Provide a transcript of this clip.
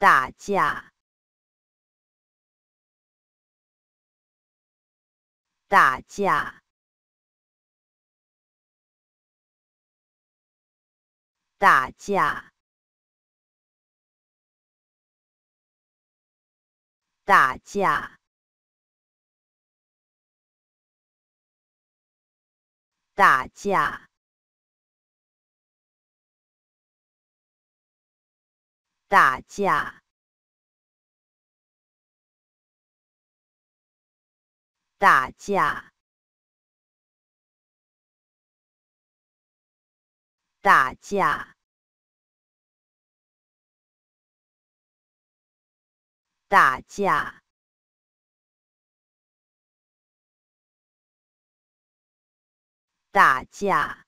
打架！打架！打架！打架！打架！打架。打架，打架，打架，打架。